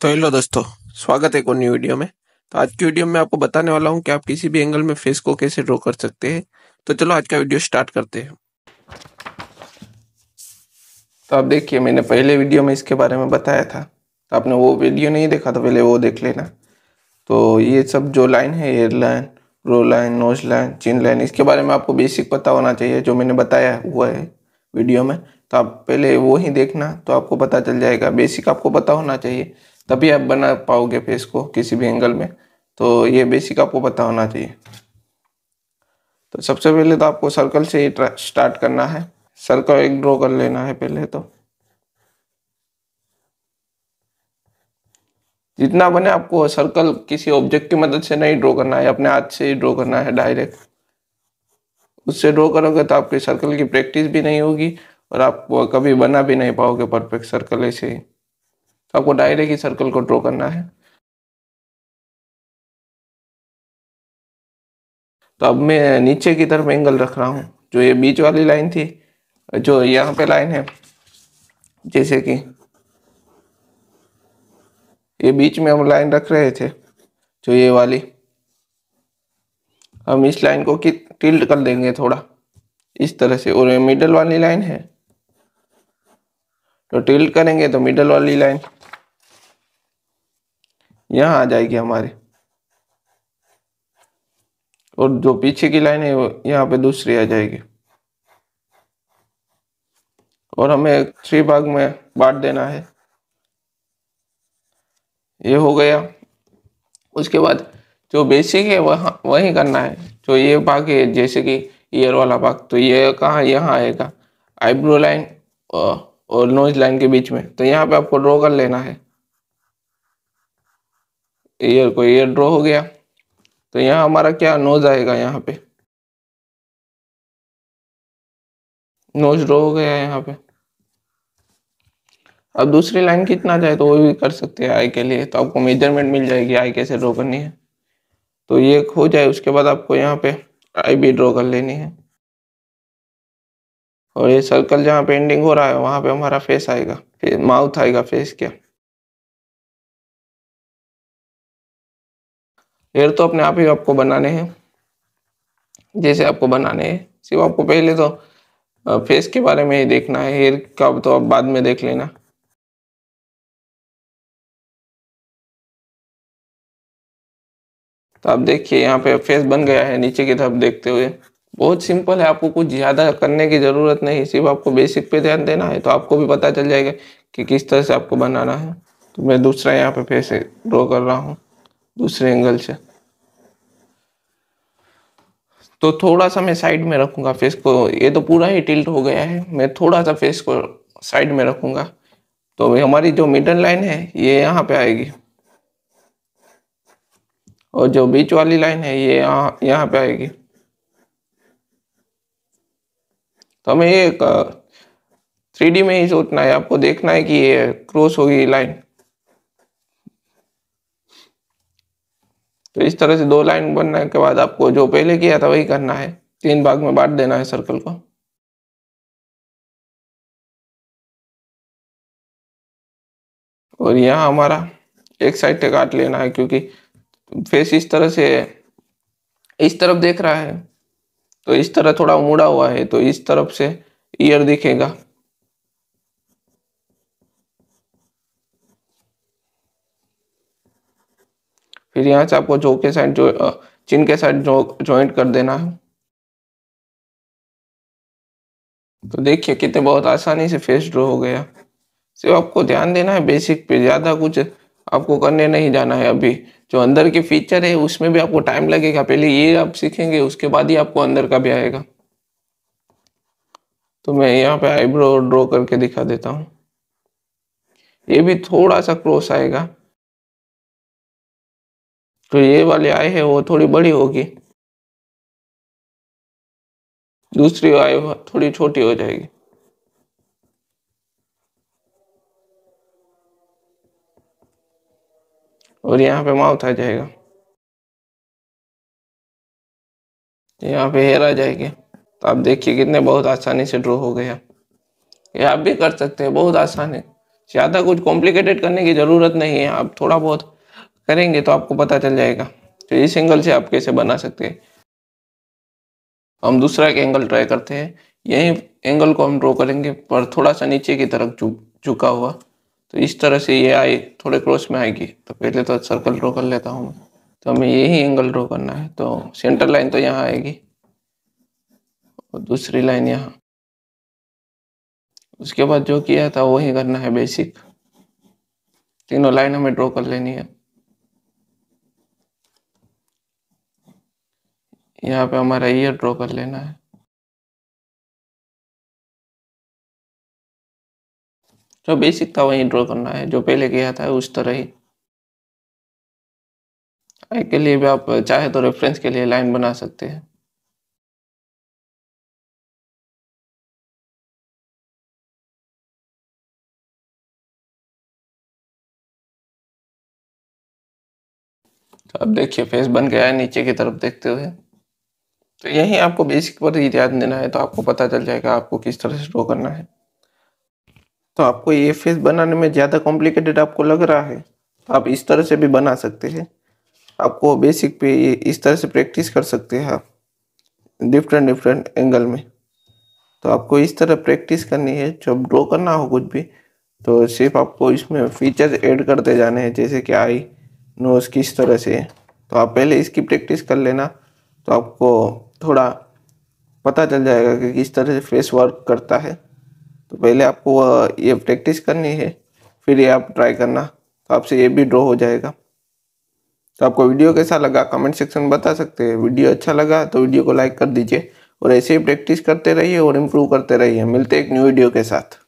तो हेलो दोस्तों स्वागत है एक न्यू वीडियो में तो आज की वीडियो में आपको बताने वाला हूँ कि आप किसी भी एंगल में फेस को कैसे ड्रॉ कर सकते हैं तो चलो आज का वीडियो स्टार्ट करते हैं तो आप देखिए मैंने पहले वीडियो में इसके बारे में बताया था तो आपने वो वीडियो नहीं देखा तो पहले वो देख लेना तो ये सब जो लाइन है hair line brow line nose line chin line इसके बारे में आपको बेसिक पता होना चाहिए जो मैंने बताया हुआ है वीडियो में तो आप पहले वो ही देखना तो आपको पता चल जाएगा बेसिक आपको पता होना चाहिए तभी आप बना पाओगे फेस को किसी भी एंगल में तो ये बेसिक आपको पता होना चाहिए तो सबसे पहले तो आपको सर्कल से ही स्टार्ट करना है सर्कल एक ड्रॉ कर लेना है पहले तो जितना बने आपको सर्कल किसी ऑब्जेक्ट की मदद से नहीं ड्रॉ करना है अपने हाथ से ही ड्रॉ करना है डायरेक्ट उससे ड्रॉ करोगे तो आपके सर्कल की प्रैक्टिस भी नहीं होगी और आप कभी बना भी नहीं पाओगे परफेक्ट सर्कल ऐसे ही तो आपको डायरेक्ट ही सर्कल को ड्रॉ करना है तो अब मैं नीचे की तरफ एंगल रख रहा हूँ जो ये बीच वाली लाइन थी जो यहाँ पे लाइन है जैसे कि ये बीच में हम लाइन रख रहे थे जो ये वाली हम इस लाइन को टिल्ट कर देंगे थोड़ा इस तरह से और ये मिडल वाली लाइन है तो टिल्ट करेंगे तो मिडल वाली लाइन यहाँ आ जाएगी हमारी और जो पीछे की लाइन है वो यहाँ पे दूसरी आ जाएगी और हमें थ्री भाग में बांट देना है ये हो गया उसके बाद जो बेसिक है वह वही करना है जो ये भाग है जैसे कि ईयर वाला भाग तो ये कहाँ यहाँ आएगा आईब्रो लाइन और नोज लाइन के बीच में तो यहाँ पे आपको ड्रॉ कर लेना है एयर को एयर ड्रॉ हो गया तो यहाँ हमारा क्या नोज आएगा यहाँ पे नोज ड्रॉ हो गया यहाँ पे अब दूसरी लाइन कितना जाए तो वो भी कर सकते हैं आई के लिए तो आपको मेजरमेंट मिल जाएगी आई कैसे ड्रॉ करनी है तो ये हो जाए उसके बाद आपको यहाँ पे आई भी ड्रॉ कर लेनी है और ये सर्कल जहाँ पे एंडिंग हो रहा है वहाँ पे हमारा फेस आएगा माउथ आएगा फेस क्या हेयर तो अपने आप ही आपको बनाने हैं जैसे आपको बनाने हैं सिर्फ आपको पहले तो फेस के बारे में ही देखना है हेयर का तो आप बाद में देख लेना तो आप देखिए यहाँ पे फेस बन गया है नीचे की तरफ देखते हुए बहुत सिंपल है आपको कुछ ज़्यादा करने की ज़रूरत नहीं सिर्फ आपको बेसिक पे ध्यान देना है तो आपको भी पता चल जाएगा कि किस तरह से आपको बनाना है तो मैं दूसरा यहाँ पे फेस ड्रॉ कर रहा हूँ दूसरे एंगल से तो थोड़ा सा मैं साइड में रखूंगा फेस को ये तो पूरा ही टिल्ट हो गया है मैं थोड़ा सा फेस को साइड में रखूंगा तो हमारी जो मिडल लाइन है ये यहाँ पे आएगी और जो बीच वाली लाइन है ये यहाँ यहाँ पे आएगी तो हमें ये थ्री uh, में ही सोचना है आपको देखना है कि ये क्रॉस होगी लाइन तो इस तरह से दो लाइन बनने के बाद आपको जो पहले किया था वही करना है तीन भाग में बांट देना है सर्कल को और यहाँ हमारा एक साइड से काट लेना है क्योंकि फेस इस तरह से इस तरफ देख रहा है तो इस तरह थोड़ा मुड़ा हुआ है तो इस तरफ से ईयर दिखेगा फिर यहाँ से आपको जो के साइड जो चिन के साइड जो ज्वाइंट कर देना है तो देखिए कितने बहुत आसानी से फेस ड्रॉ हो गया सिर्फ आपको ध्यान देना है बेसिक पे ज़्यादा कुछ आपको करने नहीं जाना है अभी जो अंदर के फीचर है उसमें भी आपको टाइम लगेगा पहले ये आप सीखेंगे उसके बाद ही आपको अंदर का भी आएगा तो मैं यहाँ पे आईब्रो ड्रॉ करके दिखा देता हूँ ये भी थोड़ा सा क्रॉस आएगा तो ये वाली आय है वो थोड़ी बड़ी होगी दूसरी आय थोड़ी छोटी हो जाएगी और यहाँ पे माउथ आ जाएगा यहाँ पे हेर आ जाएगी तो आप देखिए कितने बहुत आसानी से ड्रॉ हो गया ये आप भी कर सकते हैं बहुत आसान है ज़्यादा कुछ कॉम्प्लिकेटेड करने की ज़रूरत नहीं है आप थोड़ा बहुत करेंगे तो आपको पता चल जाएगा तो इस एंगल से आप कैसे बना सकते हैं हम दूसरा एक एंगल ट्राई करते हैं यही एंगल को हम ड्रॉ करेंगे पर थोड़ा सा नीचे की तरफ झुका हुआ तो इस तरह से ये आई थोड़े क्रॉस में आएगी तो पहले तो सर्कल ड्रॉ कर लेता हूँ तो हमें यही एंगल ड्रॉ करना है तो सेंटर लाइन तो यहाँ आएगी और दूसरी लाइन यहाँ उसके बाद जो किया था वही करना है बेसिक तीनों लाइन हमें ड्रॉ कर लेनी है यहाँ पे हमारा ईयर ड्रॉ कर लेना है जो बेसिक था वही ड्रॉ करना है जो पहले किया था उस तरह ही आई के लिए भी आप चाहे तो रेफरेंस के लिए लाइन बना सकते हैं तो अब देखिए फेस बन गया है नीचे की तरफ देखते हुए तो यही आपको बेसिक पर ही ध्यान देना है तो आपको पता चल जाएगा आपको किस तरह से ड्रॉ करना है तो आपको ये फेस बनाने में ज़्यादा कॉम्प्लिकेटेड आपको लग रहा है तो आप इस तरह से भी बना सकते हैं आपको बेसिक पे ये इस तरह से प्रैक्टिस कर सकते हैं आप डिफरेंट डिफरेंट एंगल में तो आपको इस तरह प्रैक्टिस करनी है जब ड्रॉ करना हो कुछ भी तो सिर्फ आपको इसमें फीचर्स ऐड करते जाने हैं जैसे कि आई नोज किस तरह से तो आप पहले इसकी प्रैक्टिस कर लेना तो आपको थोड़ा पता चल जाएगा कि किस तरह से फेस वर्क करता है तो पहले आपको ये प्रैक्टिस करनी है फिर ये आप ट्राई करना तो आपसे ये भी ड्रॉ हो जाएगा तो आपको वीडियो कैसा लगा कमेंट सेक्शन में बता सकते हैं वीडियो अच्छा लगा तो वीडियो को लाइक कर दीजिए और ऐसे ही प्रैक्टिस करते रहिए और इम्प्रूव करते रहिए मिलते एक न्यू वीडियो के साथ